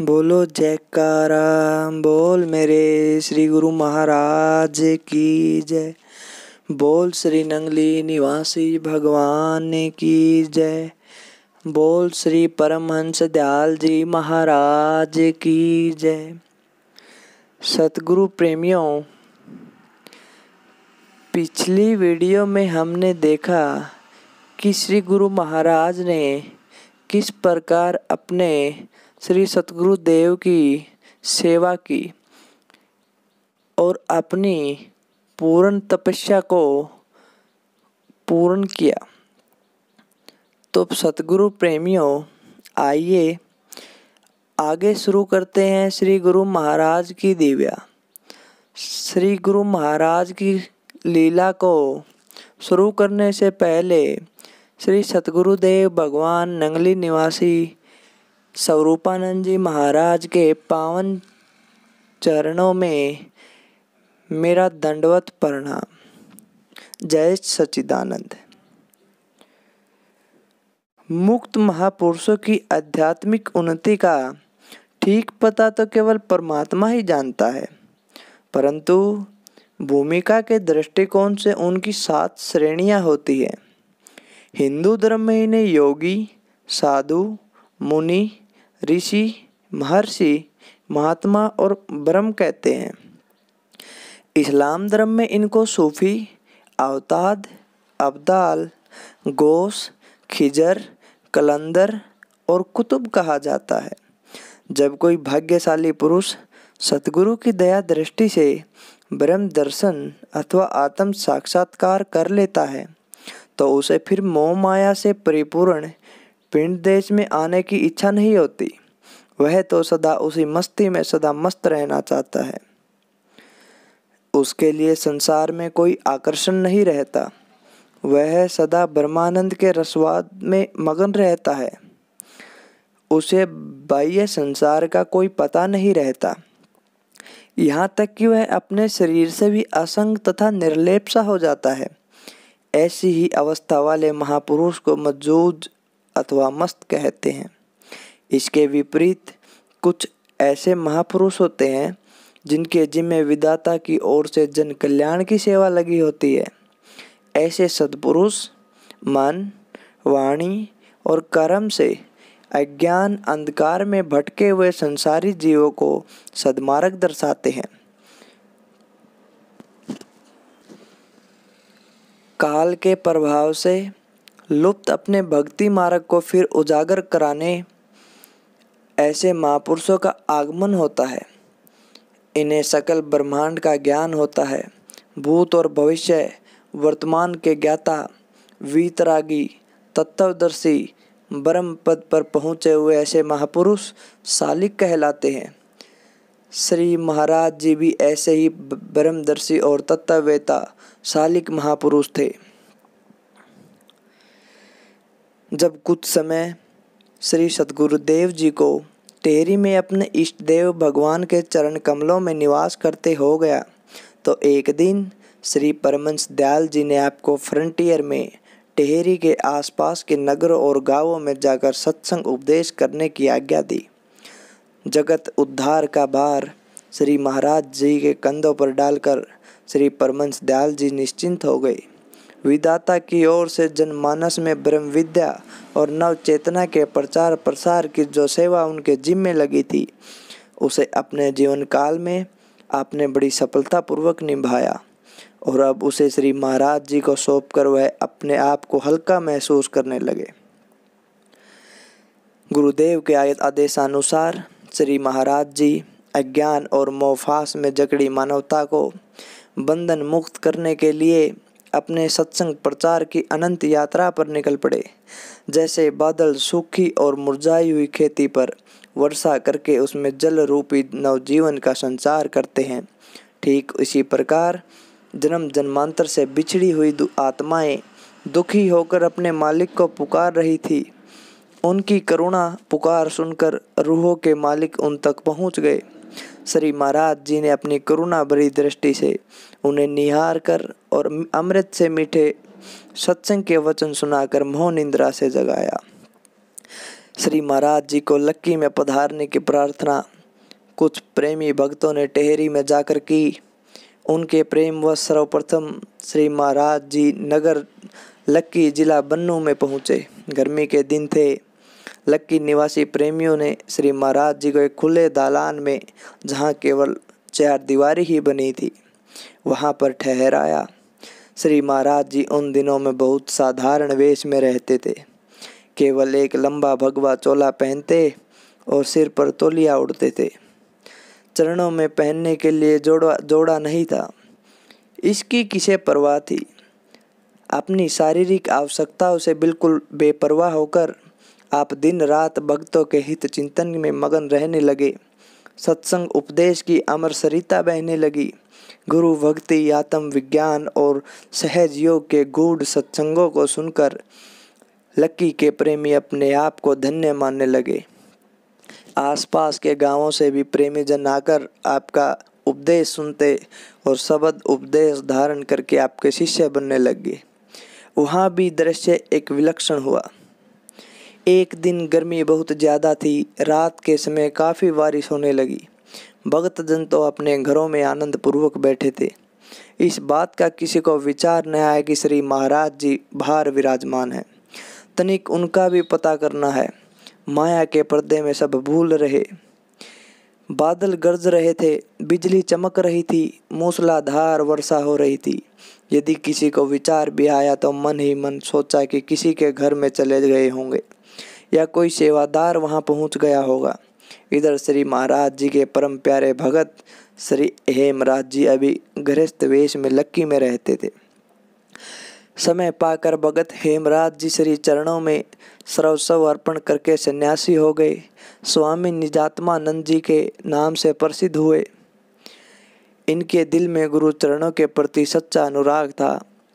बोलो जयकारा बोल मेरे श्री गुरु महाराज की जय बोल श्री नंगली निवासी भगवान की जय बोल श्री परमहंस दयाल जी महाराज की जय सतगुरु प्रेमियों पिछली वीडियो में हमने देखा कि श्री गुरु महाराज ने किस प्रकार अपने श्री सतगुरु देव की सेवा की और अपनी पूर्ण तपस्या को पूर्ण किया तो सतगुरु प्रेमियों आइए आगे शुरू करते हैं श्री गुरु महाराज की दिव्या श्री गुरु महाराज की लीला को शुरू करने से पहले श्री सतगुरुदेव भगवान नंगली निवासी स्वरूपानंद जी महाराज के पावन चरणों में मेरा दंडवत प्रणाम जय सचिदानंद मुक्त महापुरुषों की आध्यात्मिक उन्नति का ठीक पता तो केवल परमात्मा ही जानता है परंतु भूमिका के दृष्टिकोण से उनकी सात श्रेणियां होती है हिंदू धर्म में इन्हें योगी साधु मुनि ऋषि महर्षि महात्मा और ब्रह्म कहते हैं इस्लाम धर्म में इनको सूफी अवताद अब्दाल गोश खिजर कलंदर और कुतुब कहा जाता है जब कोई भाग्यशाली पुरुष सतगुरु की दया दृष्टि से ब्रह्म दर्शन अथवा आत्म साक्षात्कार कर लेता है तो उसे फिर मोह माया से परिपूर्ण पिंड देश में आने की इच्छा नहीं होती वह तो सदा उसी मस्ती में सदा मस्त रहना चाहता है उसके लिए संसार में कोई आकर्षण नहीं रहता वह सदा ब्रह्मानंद के रसवाद में मगन रहता है उसे बाह्य संसार का कोई पता नहीं रहता यहाँ तक कि वह अपने शरीर से भी असंग तथा निर्लेप सा हो जाता है ऐसी ही अवस्था वाले महापुरुष को मजूद अथवा मस्त कहते हैं इसके विपरीत कुछ ऐसे महापुरुष होते हैं जिनके जिम्मे विदाता की ओर से जन कल्याण की सेवा लगी होती है ऐसे सदपुरुष मन वाणी और कर्म से अज्ञान अंधकार में भटके हुए संसारी जीवों को सदमार्ग दर्शाते हैं काल के प्रभाव से लुप्त अपने भक्ति मार्ग को फिर उजागर कराने ऐसे महापुरुषों का आगमन होता है इन्हें सकल ब्रह्मांड का ज्ञान होता है भूत और भविष्य वर्तमान के ज्ञाता वीतरागी तत्वदर्शी ब्रह्म पद पर पहुँचे हुए ऐसे महापुरुष सालिक कहलाते हैं श्री महाराज जी भी ऐसे ही ब्रह्मदर्शी और तत्ववेता सालिक महापुरुष थे जब कुछ समय श्री सदगुरुदेव जी को टेहरी में अपने इष्ट देव भगवान के चरण कमलों में निवास करते हो गया तो एक दिन श्री परमंश दयाल जी ने आपको फ्रंटियर में टेहरी के आसपास के नगरों और गांवों में जाकर सत्संग उपदेश करने की आज्ञा दी जगत उद्धार का भार श्री महाराज जी के कंधों पर डालकर श्री परमंश दयाल जी निश्चिंत हो गए विधाता की ओर से जनमानस में ब्रह्म विद्या और नव चेतना के प्रचार प्रसार की जो सेवा उनके जिम्मे लगी थी उसे अपने जीवन काल में आपने बड़ी सफलतापूर्वक निभाया और अब उसे श्री महाराज जी को सौंप कर वह अपने आप को हल्का महसूस करने लगे गुरुदेव के आदेशानुसार श्री महाराज जी अज्ञान और मोफास में जकड़ी मानवता को बंधन मुक्त करने के लिए अपने सत्संग प्रचार की अनंत यात्रा पर निकल पड़े जैसे बादल सूखी और मुरझाई हुई खेती पर वर्षा करके उसमें जल रूपी नवजीवन का संचार करते हैं ठीक इसी प्रकार जन्म जन्मांतर से बिछड़ी हुई आत्माएं दुखी होकर अपने मालिक को पुकार रही थी उनकी करुणा पुकार सुनकर रूहों के मालिक उन तक पहुंच गए श्री महाराज जी ने अपनी करुणा भरी दृष्टि से उन्हें निहार कर और अमृत से मीठे सत्संग के वचन सुनाकर मोहन इंद्रा से जगाया श्री महाराज जी को लक्की में पधारने की प्रार्थना कुछ प्रेमी भक्तों ने टेहरी में जाकर की उनके प्रेम व सर्वप्रथम श्री महाराज जी नगर लक्की जिला बन्नू में पहुँचे गर्मी के दिन थे लक्की निवासी प्रेमियों ने श्री महाराज जी को एक खुले दालान में जहाँ केवल चार दीवारी ही बनी थी वहाँ पर ठहराया श्री महाराज जी उन दिनों में बहुत साधारण वेश में रहते थे केवल एक लंबा भगवा चोला पहनते और सिर पर तोलिया उड़ते थे चरणों में पहनने के लिए जोड़ा जोड़ा नहीं था इसकी किसे परवाह थी अपनी शारीरिक आवश्यकताओं से बिल्कुल बेपरवाह होकर आप दिन रात भक्तों के हित चिंतन में मगन रहने लगे सत्संग उपदेश की अमर सरिता बहने लगी गुरु भक्ति आत्म विज्ञान और सहज योग के गूढ़ सत्संगों को सुनकर लक्की के प्रेमी अपने आप को धन्य मानने लगे आसपास के गांवों से भी प्रेमी जन आकर आपका उपदेश सुनते और शब्द उपदेश धारण करके आपके शिष्य बनने लगे वहाँ भी दृश्य एक विलक्षण हुआ एक दिन गर्मी बहुत ज़्यादा थी रात के समय काफ़ी बारिश होने लगी भगत जन तो अपने घरों में आनंद पूर्वक बैठे थे इस बात का किसी को विचार न आया कि श्री महाराज जी बाहर विराजमान हैं तनिक उनका भी पता करना है माया के पर्दे में सब भूल रहे बादल गरज रहे थे बिजली चमक रही थी मूसलाधार वर्षा हो रही थी यदि किसी को विचार भी आया तो मन ही मन सोचा कि किसी के घर में चले गए होंगे या कोई सेवादार वहाँ पहुँच गया होगा इधर श्री महाराज जी के परम प्यारे भगत श्री हेमराज जी अभी गृहस्थ वेश में लक्की में रहते थे समय पाकर भगत हेमराज जी श्री चरणों में सर्वस्व अर्पण करके सन्यासी हो गए स्वामी निजात्मानंद जी के नाम से प्रसिद्ध हुए इनके दिल में गुरु चरणों के प्रति सच्चा अनुराग था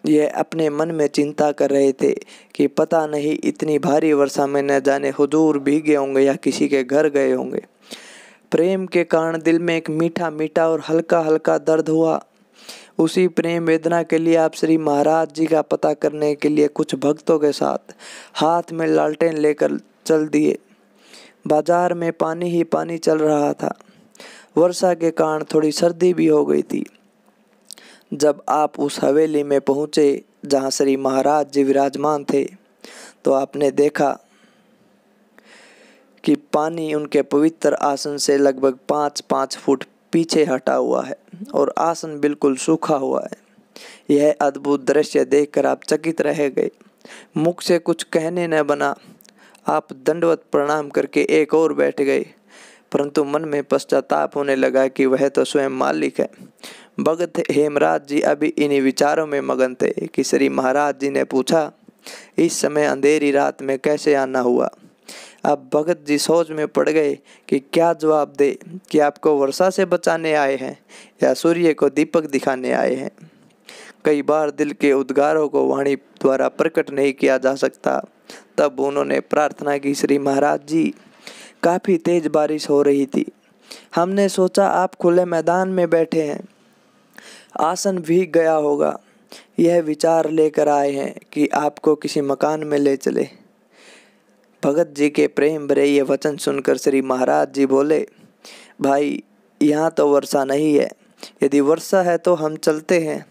ये अपने मन में चिंता कर रहे थे कि पता नहीं इतनी भारी वर्षा में न जाने हुजूर भीगे होंगे या किसी के घर गए होंगे प्रेम के कारण दिल में एक मीठा मीठा और हल्का हल्का दर्द हुआ उसी प्रेम वेदना के लिए आप श्री महाराज जी का पता करने के लिए कुछ भक्तों के साथ हाथ में लालटेन लेकर चल दिए बाजार में पानी ही पानी चल रहा था वर्षा के कारण थोड़ी सर्दी भी हो गई थी जब आप उस हवेली में पहुँचे जहाँ श्री महाराज जी विराजमान थे तो आपने देखा कि पानी उनके पवित्र आसन से लगभग पाँच पाँच फुट पीछे हटा हुआ है और आसन बिल्कुल सूखा हुआ है यह अद्भुत दृश्य देखकर आप चकित रह गए मुख से कुछ कहने न बना आप दंडवत प्रणाम करके एक और बैठ गए परंतु मन में पश्चाताप होने लगा कि वह तो स्वयं मालिक है भगत हेमराज जी अभी इन्हीं विचारों में मगन थे कि श्री महाराज जी ने पूछा इस समय अंधेरी रात में कैसे आना हुआ अब भगत जी सोच में पड़ गए कि क्या जवाब दे कि आपको वर्षा से बचाने आए हैं या सूर्य को दीपक दिखाने आए हैं कई बार दिल के उद्गारों को वाणी द्वारा प्रकट नहीं किया जा सकता तब उन्होंने प्रार्थना की श्री महाराज जी काफ़ी तेज बारिश हो रही थी हमने सोचा आप खुले मैदान में बैठे हैं आसन भी गया होगा यह विचार लेकर आए हैं कि आपको किसी मकान में ले चले भगत जी के प्रेम भरे ये वचन सुनकर श्री महाराज जी बोले भाई यहाँ तो वर्षा नहीं है यदि वर्षा है तो हम चलते हैं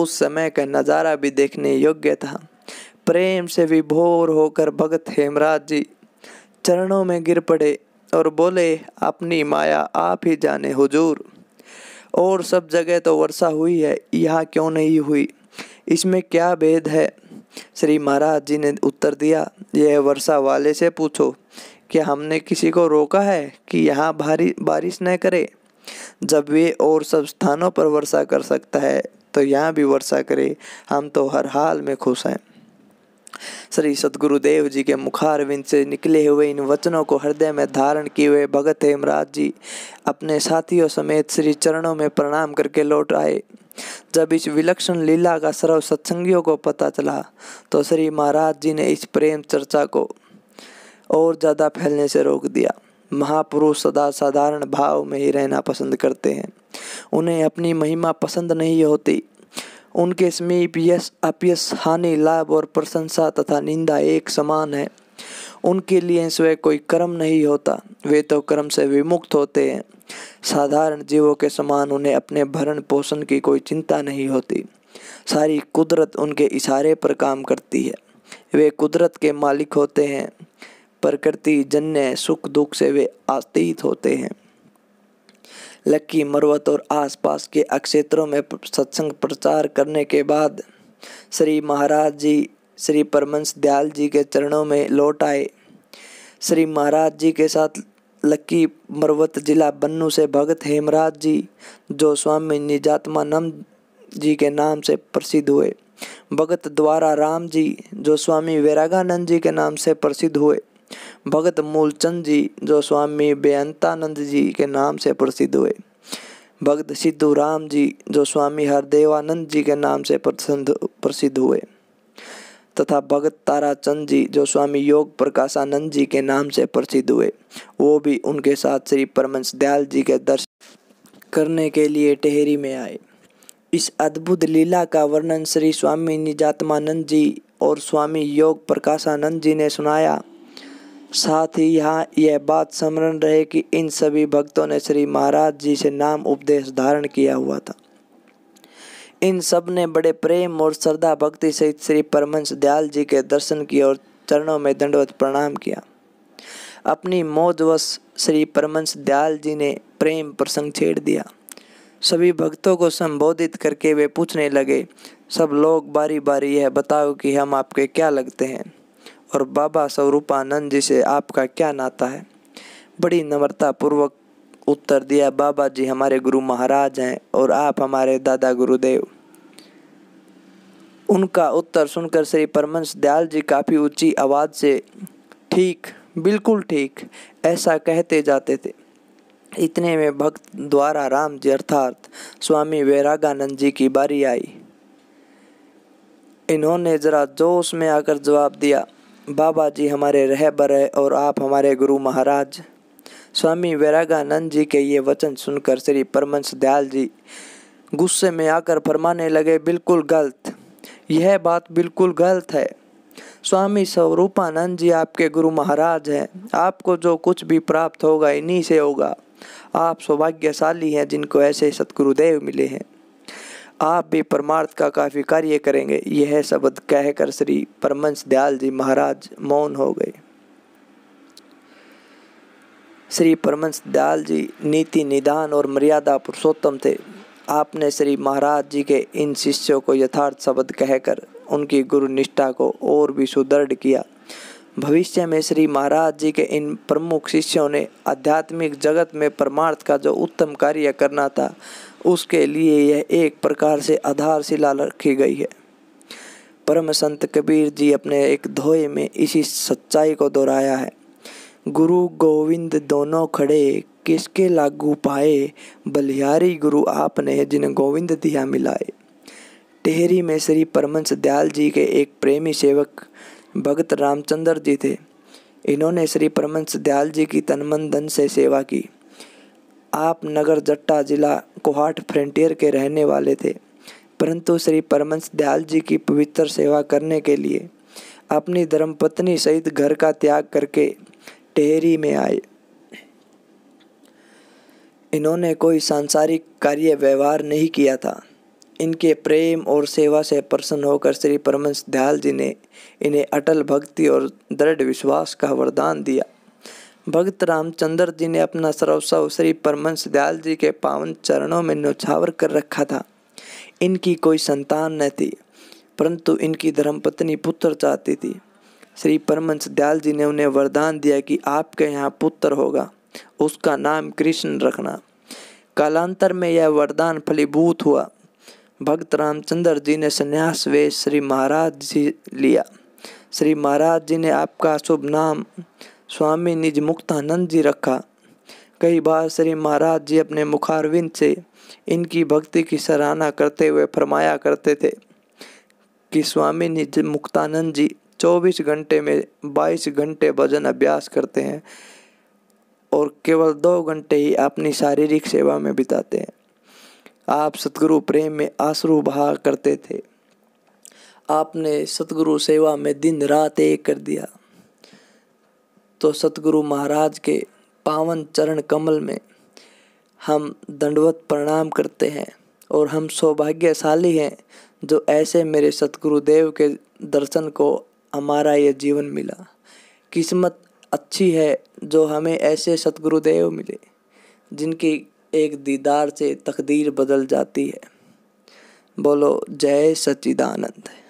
उस समय का नज़ारा भी देखने योग्य था प्रेम से विभोर होकर भगत हेमराज जी चरणों में गिर पड़े और बोले अपनी माया आप ही जाने हुजूर और सब जगह तो वर्षा हुई है यहाँ क्यों नहीं हुई इसमें क्या भेद है श्री महाराज जी ने उत्तर दिया यह वर्षा वाले से पूछो कि हमने किसी को रोका है कि यहाँ भारी बारिश न करे जब वे और सब स्थानों पर वर्षा कर सकता है तो यहाँ भी वर्षा करे हम तो हर हाल में खुश हैं श्री सदगुरुदेव जी के मुखारविंद से निकले हुए इन वचनों को हृदय में धारण किए हुए भगत हेमराज जी अपने साथियों समेत श्री चरणों में प्रणाम करके लौट आए जब इस विलक्षण लीला का सर्व सत्संगियों को पता चला तो श्री महाराज जी ने इस प्रेम चर्चा को और ज़्यादा फैलने से रोक दिया महापुरुष सदा साधारण भाव में ही रहना पसंद करते हैं उन्हें अपनी महिमा पसंद नहीं होती उनके समीप यश अपयश हानि लाभ और प्रशंसा तथा निंदा एक समान है उनके लिए स्वयं कोई कर्म नहीं होता वे तो कर्म से विमुक्त होते हैं साधारण जीवों के समान उन्हें अपने भरण पोषण की कोई चिंता नहीं होती सारी कुदरत उनके इशारे पर काम करती है वे कुदरत के मालिक होते हैं प्रकृति जन्य सुख दुख से वे आस्तीत होते हैं लक्की मरवत और आसपास के अक्षेत्रों में सत्संग प्रचार करने के बाद श्री महाराज जी श्री परमंश दयाल जी के चरणों में लौट आए श्री महाराज जी के साथ लक्की मरवत जिला बन्नू से भगत हेमराज जी जो स्वामी निजात्मा नम जी के नाम से प्रसिद्ध हुए भगत द्वारा राम जी जो स्वामी वैरागानंद जी के नाम से प्रसिद्ध हुए भगत मूलचंद जी जो स्वामी बेअंतानंद जी के नाम से प्रसिद्ध हुए भगत सिद्धू राम जी जो स्वामी हरदेवानंद जी के नाम से प्रसिद्ध हुए तथा भगत ताराचंद जी जो स्वामी योग प्रकाशानंद जी के नाम से प्रसिद्ध हुए वो भी उनके साथ श्री परमंश दयाल जी के दर्शन करने के लिए टेहरी में आए इस अद्भुत लीला का वर्णन श्री स्वामी निजात्मानंद जी और स्वामी योग प्रकाशानंद जी ने सुनाया साथ ही यहाँ यह बात स्मरण रहे कि इन सभी भक्तों ने श्री महाराज जी से नाम उपदेश धारण किया हुआ था इन सब ने बड़े प्रेम और श्रद्धा भक्ति सहित श्री परमंश दयाल जी के दर्शन किए और चरणों में दंडवत प्रणाम किया अपनी मौजवश श्री परमंश दयाल जी ने प्रेम प्रसंग छेड़ दिया सभी भक्तों को संबोधित करके वे पूछने लगे सब लोग बारी बारी यह बताओ कि हम आपके क्या लगते हैं और बाबा स्वरूपानंद जी से आपका क्या नाता है बड़ी नम्रता पूर्वक उत्तर दिया बाबा जी हमारे गुरु महाराज हैं और आप हमारे दादा गुरुदेव उनका उत्तर सुनकर श्री परमंश दयाल जी काफ़ी ऊंची आवाज़ से ठीक बिल्कुल ठीक ऐसा कहते जाते थे इतने में भक्त द्वारा राम जी अर्थात स्वामी वैरागानंद जी की बारी आई इन्होंने ज़रा जोश में आकर जवाब दिया बाबा जी हमारे रहबर है और आप हमारे गुरु महाराज स्वामी वैरागानंद जी के ये वचन सुनकर श्री परमंश दयाल जी गुस्से में आकर फरमाने लगे बिल्कुल गलत यह बात बिल्कुल गलत है स्वामी स्वरूपानंद जी आपके गुरु महाराज हैं आपको जो कुछ भी प्राप्त होगा इन्हीं से होगा आप सौभाग्यशाली हैं जिनको ऐसे सतगुरुदेव मिले हैं आप भी परमार्थ का काफ़ी कार्य करेंगे यह शब्द कहकर श्री परमंश दयाल जी महाराज मौन हो गए श्री परमंश दयाल जी नीति निदान और मर्यादा पुरुषोत्तम थे आपने श्री महाराज जी के इन शिष्यों को यथार्थ शब्द कहकर उनकी गुरु निष्ठा को और भी सुदृढ़ किया भविष्य में श्री महाराज जी के इन प्रमुख शिष्यों ने आध्यात्मिक जगत में परमार्थ का जो उत्तम कार्य करना था उसके लिए यह एक प्रकार से आधारशिला रखी गई है परम संत कबीर जी अपने एक धोए में इसी सच्चाई को दोहराया है गुरु गोविंद दोनों खड़े किसके लागू पाए बलिहारी गुरु आपने जिन गोविंद दिया मिलाए टेहरी में श्री परमंश दयाल जी के एक प्रेमी सेवक भगत रामचंद्र जी थे इन्होंने श्री परमंस दयाल जी की तनमन धन से सेवा की आप नगर जट्टा जिला कोहाट फ्रंटियर के रहने वाले थे परंतु श्री परमंस दयाल जी की पवित्र सेवा करने के लिए अपनी धर्मपत्नी सहित घर का त्याग करके टेहरी में आए इन्होंने कोई सांसारिक कार्य व्यवहार नहीं किया था इनके प्रेम और सेवा से प्रसन्न होकर श्री परमंश दयाल जी ने इन्हें अटल भक्ति और दृढ़ विश्वास का वरदान दिया भक्त रामचंद्र जी ने अपना सर्वस्व श्री परमंश दयाल जी के पावन चरणों में नौछावर कर रखा था इनकी कोई संतान न थी परंतु इनकी धर्मपत्नी पुत्र चाहती थी श्री परमंश दयाल जी ने उन्हें वरदान दिया कि आपके यहाँ पुत्र होगा उसका नाम कृष्ण रखना कालांतर में यह वरदान फलीभूत हुआ भक्त रामचंद्र जी ने संन्यास वे श्री महाराज जी लिया श्री महाराज जी ने आपका शुभ नाम स्वामी निज मुक्तानंद जी रखा कई बार श्री महाराज जी अपने मुखारविंद से इनकी भक्ति की सराहना करते हुए फरमाया करते थे कि स्वामी निज मुक्तानंद जी 24 घंटे में 22 घंटे भजन अभ्यास करते हैं और केवल दो घंटे ही अपनी शारीरिक सेवा में बिताते हैं आप सतगुरु प्रेम में आंसू बहा करते थे आपने सतगुरु सेवा में दिन रात एक कर दिया तो सतगुरु महाराज के पावन चरण कमल में हम दंडवत प्रणाम करते हैं और हम सौभाग्यशाली हैं जो ऐसे मेरे सतगुरु देव के दर्शन को हमारा ये जीवन मिला किस्मत अच्छी है जो हमें ऐसे सतगुरुदेव मिले जिनकी एक दीदार से तकदीर बदल जाती है बोलो जय सच्चिदानंद